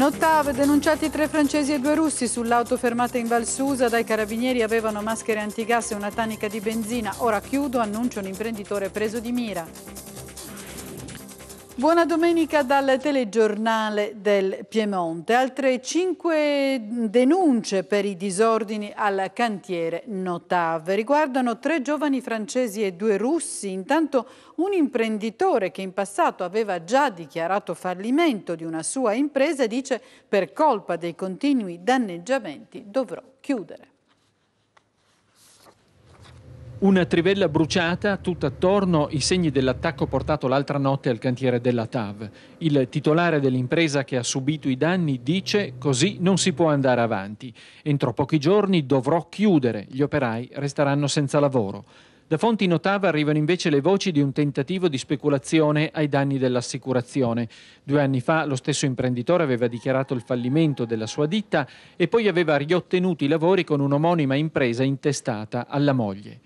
Nottave, denunciati tre francesi e due russi sull'auto fermata in Valsusa dai carabinieri avevano maschere antigas e una tanica di benzina. Ora chiudo, annuncia un imprenditore preso di mira. Buona domenica dal telegiornale del Piemonte. Altre cinque denunce per i disordini al cantiere Notav. Riguardano tre giovani francesi e due russi. Intanto un imprenditore che in passato aveva già dichiarato fallimento di una sua impresa dice per colpa dei continui danneggiamenti dovrò chiudere. Una trivella bruciata, tutt'attorno i segni dell'attacco portato l'altra notte al cantiere della TAV. Il titolare dell'impresa che ha subito i danni dice così non si può andare avanti. Entro pochi giorni dovrò chiudere, gli operai resteranno senza lavoro. Da fonti notava arrivano invece le voci di un tentativo di speculazione ai danni dell'assicurazione. Due anni fa lo stesso imprenditore aveva dichiarato il fallimento della sua ditta e poi aveva riottenuto i lavori con un'omonima impresa intestata alla moglie.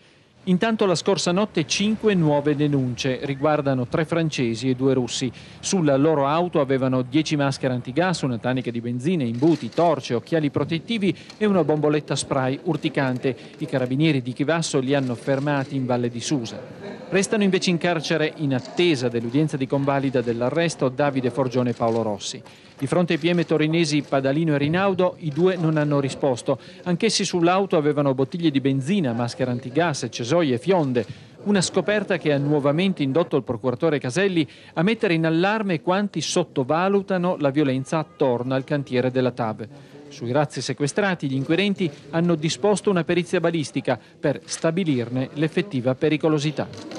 Intanto la scorsa notte cinque nuove denunce riguardano tre francesi e due russi. Sulla loro auto avevano dieci maschere antigas, una tanica di benzina, imbuti, torce, occhiali protettivi e una bomboletta spray urticante. I carabinieri di Chivasso li hanno fermati in Valle di Susa. Restano invece in carcere, in attesa dell'udienza di convalida dell'arresto, Davide Forgione e Paolo Rossi. Di fronte ai PM torinesi Padalino e Rinaudo, i due non hanno risposto. Anch'essi sull'auto avevano bottiglie di benzina, maschera antigas, cesoie, fionde. Una scoperta che ha nuovamente indotto il procuratore Caselli a mettere in allarme quanti sottovalutano la violenza attorno al cantiere della TAV. Sui razzi sequestrati gli inquirenti hanno disposto una perizia balistica per stabilirne l'effettiva pericolosità.